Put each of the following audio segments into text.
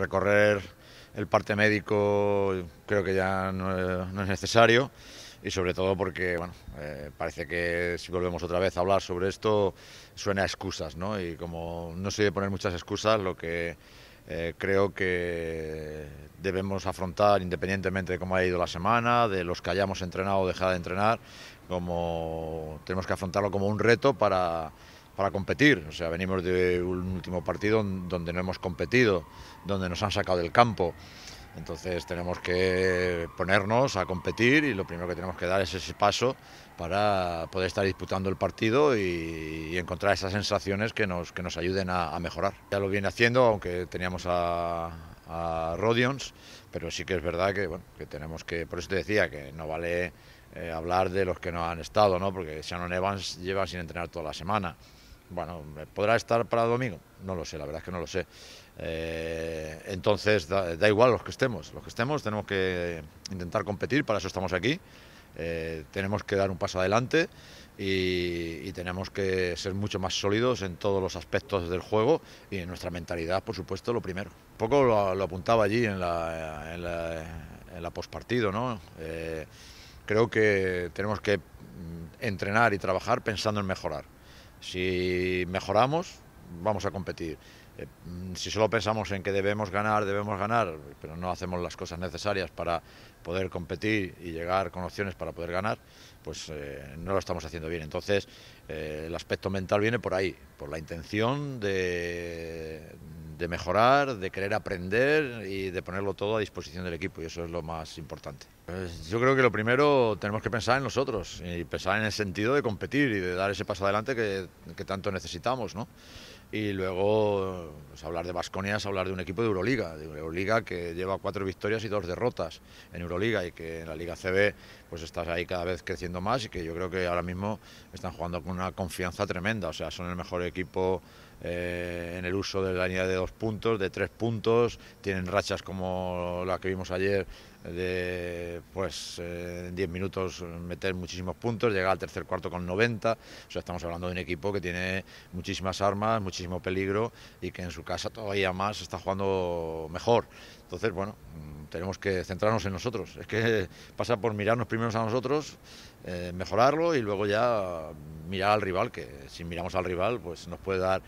Recorrer el parte médico creo que ya no, es necesario y sobre todo porque bueno, eh, parece que si volvemos otra vez a hablar sobre esto suena a excusas, ¿no? Y como no se debe poner muchas excusas, lo que eh, creo que debemos afrontar independientemente de cómo ha ido la semana, de los que hayamos entrenado o dejado de entrenar, como tenemos que afrontarlo como un reto para para competir. O sea, venimos de un último partido donde no hemos competido, donde nos han sacado del campo. Entonces tenemos que ponernos a competir y lo primero que tenemos que dar es ese paso para poder estar disputando el partido y, encontrar esas sensaciones que nos, que nos ayuden a, mejorar. Ya lo viene haciendo, aunque teníamos a, a Rodions, pero sí que es verdad que, tenemos que, por eso te decía, que no vale eh, hablar de los que no han estado, ¿no? porque Shannon Evans lleva sin entrenar toda la semana. Bueno, ¿podrá estar para domingo? No lo sé, la verdad es que no lo sé. Eh, entonces, da, igual los que estemos. Los que estemos tenemos que intentar competir, para eso estamos aquí. Eh, tenemos que dar un paso adelante y, tenemos que ser mucho más sólidos en todos los aspectos del juego y en nuestra mentalidad, por supuesto, lo primero. Un poco lo, apuntaba allí en la, en la, postpartido, ¿no? Eh, creo que tenemos que mm, entrenar y trabajar pensando en mejorar. Si mejoramos, vamos a competir. Eh, mm, si solo pensamos en que debemos ganar, debemos ganar, pero no hacemos las cosas necesarias para poder competir y llegar con opciones para poder ganar, pues eh, no lo estamos haciendo bien. Entonces, eh, el aspecto mental viene por ahí, por la intención de, de mejorar, de querer aprender y de ponerlo todo a disposición del equipo y eso es lo más importante. Pues yo creo que lo primero tenemos que pensar en nosotros y pensar en el sentido de competir y de dar ese paso adelante que, tanto necesitamos, ¿no? Y luego pues, hablar de Vasconia es hablar de un equipo de Euroliga, de Euroliga que lleva cuatro victorias y dos derrotas en Euroliga y que en la Liga CB pues estás ahí cada vez creciendo más y que yo creo que ahora mismo están jugando con una confianza tremenda, o sea, son el mejor equipo eh, en el uso de la línea de dos puntos, de tres puntos, tienen rachas como la que vimos ayer de pues eh, en 10 minutos meter muchísimos puntos, llegar al tercer cuarto con 90, estamos hablando de un equipo que tiene muchísimas armas, muchísimo peligro y que en su casa todavía más está jugando mejor. Entonces, bueno, mm, tenemos que centrarnos en nosotros. Es que pasa por mirarnos primero a nosotros, eh, mejorarlo y luego ya mirar al rival, que si miramos al rival, pues nos puede dar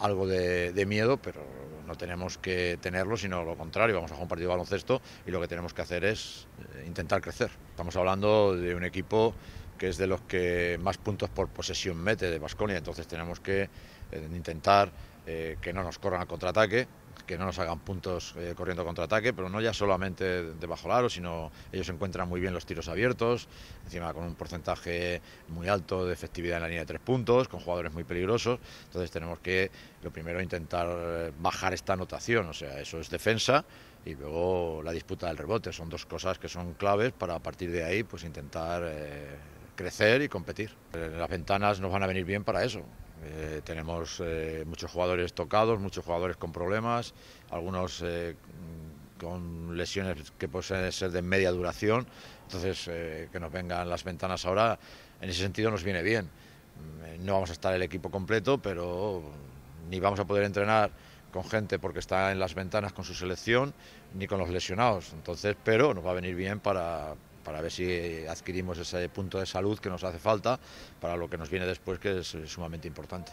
algo de, miedo, pero no tenemos que tenerlo, sino lo contrario. Vamos a jugar un partido de baloncesto y lo que tenemos que hacer es eh, intentar crecer. Estamos hablando de un equipo que es de los que más puntos por posesión mete de Basconia, entonces tenemos que eh, intentar eh, que no nos corran al contraataque, que no nos hagan puntos eh, corriendo contraataque, pero no ya solamente debajo bajo aro, sino ellos encuentran muy bien los tiros abiertos, encima con un porcentaje muy alto de efectividad en la línea de tres puntos, con jugadores muy peligrosos. Entonces tenemos que, lo primero, intentar eh, bajar esta anotación, o sea, eso es defensa y luego la disputa del rebote. Son dos cosas que son claves para a partir de ahí pues intentar eh, crecer y competir. Las ventanas nos van a venir bien para eso. Eh, tenemos eh, muchos jugadores tocados, muchos jugadores con problemas, algunos eh, con lesiones que pueden ser de media duración. Entonces, que nos vengan las ventanas ahora, en ese sentido nos viene bien. Mm, no vamos a estar el equipo completo, pero ni vamos a poder entrenar con gente porque está en las ventanas con su selección, ni con los lesionados. Entonces, pero nos va a venir bien para, para ver si adquirimos ese punto de salud que nos hace falta para lo que nos viene después, que es sumamente importante.